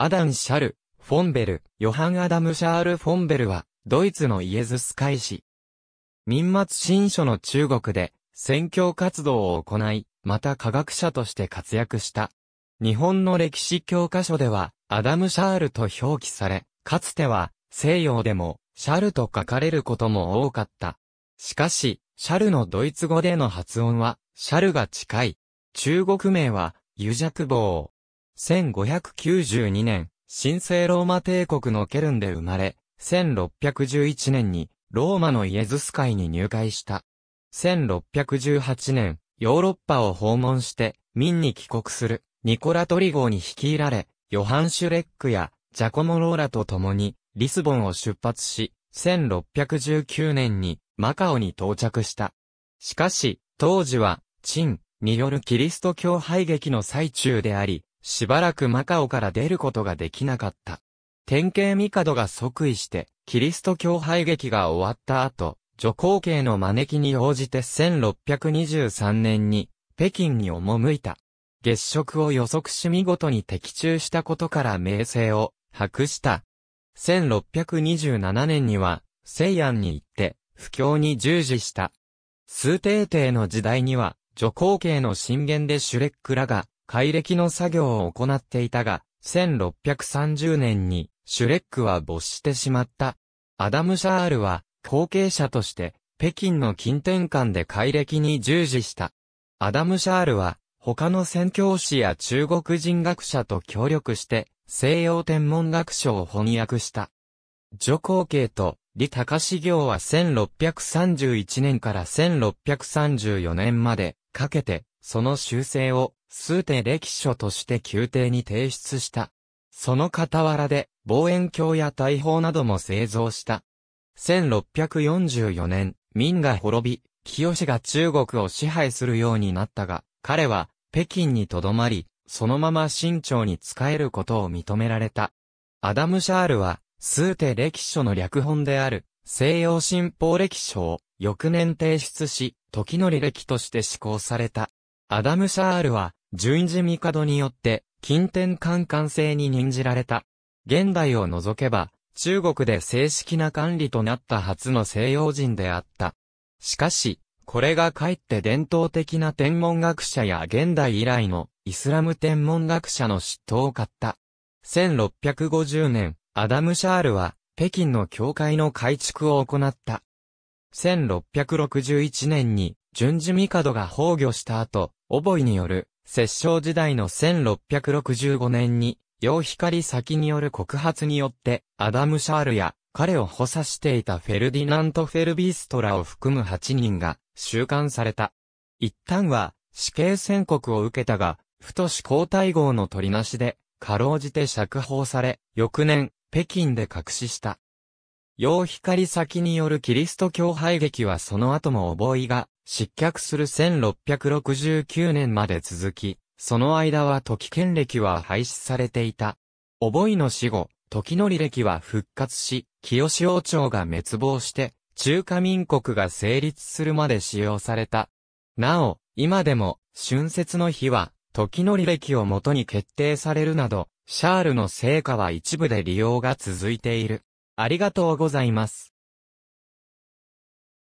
アダン・シャル、フォンベル、ヨハン・アダム・シャール・フォンベルは、ドイツのイエズス会士。民末新書の中国で、宣教活動を行い、また科学者として活躍した。日本の歴史教科書では、アダム・シャールと表記され、かつては、西洋でも、シャルと書かれることも多かった。しかし、シャルのドイツ語での発音は、シャルが近い。中国名は、ク弱棒。1592年、神聖ローマ帝国のケルンで生まれ、1611年にローマのイエズス会に入会した。1618年、ヨーロッパを訪問して、民に帰国する、ニコラ・トリゴーに率いられ、ヨハン・シュレックや、ジャコモ・ローラと共に、リスボンを出発し、1619年に、マカオに到着した。しかし、当時は、チンによるキリスト教廃劇の最中であり、しばらくマカオから出ることができなかった。天慶帝が即位して、キリスト教廃劇が終わった後、女皇帝の招きに応じて1623年に、北京に赴いた。月食を予測し見事に的中したことから名声を博した。1627年には、西安に行って、不況に従事した。数帝帝の時代には、女皇帝の進言でシュレックらが、改暦の作業を行っていたが、1630年にシュレックは没してしまった。アダム・シャールは後継者として北京の近転間で改暦に従事した。アダム・シャールは他の宣教師や中国人学者と協力して西洋天文学書を翻訳した。女皇系と李高志行は1631年から1634年までかけてその修正を数手歴書として宮廷に提出した。その傍らで、望遠鏡や大砲なども製造した。1644年、民が滅び、清が中国を支配するようになったが、彼は、北京に留まり、そのまま清朝に仕えることを認められた。アダム・シャールは、数手歴書の略本である、西洋新法歴書を、翌年提出し、時の履歴として施行された。アダム・シャールは、順次帝によって、近天官完制に任じられた。現代を除けば、中国で正式な管理となった初の西洋人であった。しかし、これがかえって伝統的な天文学者や現代以来のイスラム天文学者の嫉妬を買った。1650年、アダム・シャールは、北京の教会の改築を行った。1661年に、順次帝が崩御した後、オボイによる摂政時代の1665年に、陽光先による告発によって、アダム・シャールや、彼を補佐していたフェルディナント・フェルビーストラを含む8人が収監された。一旦は死刑宣告を受けたが、太死交代号の取りなしで、かろうじて釈放され、翌年、北京で隠しした。陽光先によるキリスト教廃劇はその後も覚えが失脚する1669年まで続き、その間は時権歴は廃止されていた。おえの死後、時の履歴は復活し、清志王朝が滅亡して、中華民国が成立するまで使用された。なお、今でも、春節の日は、時の履歴をもとに決定されるなど、シャールの成果は一部で利用が続いている。ありがとうございます。